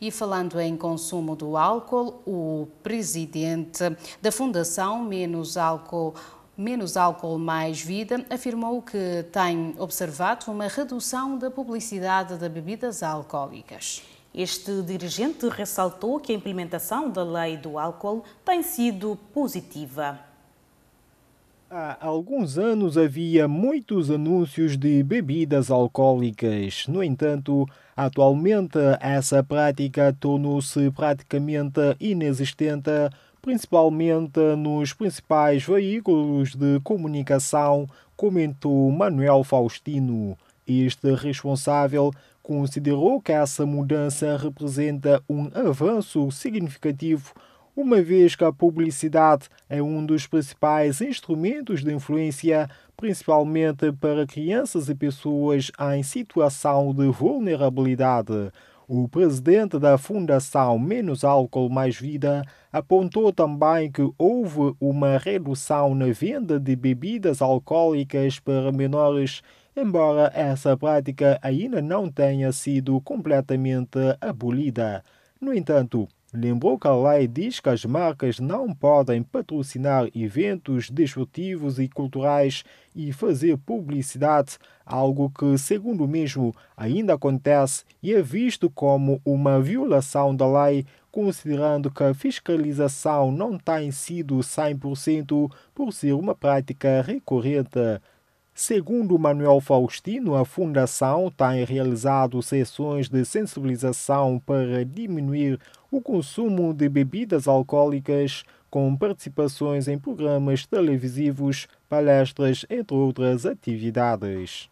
E falando em consumo do álcool, o presidente da Fundação Menos Álcool menos álcool, mais vida, afirmou que tem observado uma redução da publicidade de bebidas alcoólicas. Este dirigente ressaltou que a implementação da lei do álcool tem sido positiva. Há alguns anos havia muitos anúncios de bebidas alcoólicas. No entanto, atualmente essa prática tornou-se praticamente inexistente, principalmente nos principais veículos de comunicação, comentou Manuel Faustino. Este responsável considerou que essa mudança representa um avanço significativo uma vez que a publicidade é um dos principais instrumentos de influência, principalmente para crianças e pessoas em situação de vulnerabilidade. O presidente da Fundação Menos Álcool Mais Vida apontou também que houve uma redução na venda de bebidas alcoólicas para menores, embora essa prática ainda não tenha sido completamente abolida. No entanto, lembrou que a lei diz que as marcas não podem patrocinar eventos desportivos e culturais e fazer publicidade, algo que, segundo o mesmo, ainda acontece e é visto como uma violação da lei, considerando que a fiscalização não tem sido 100% por ser uma prática recorrente. Segundo Manuel Faustino, a Fundação tem realizado sessões de sensibilização para diminuir o consumo de bebidas alcoólicas, com participações em programas televisivos, palestras, entre outras atividades.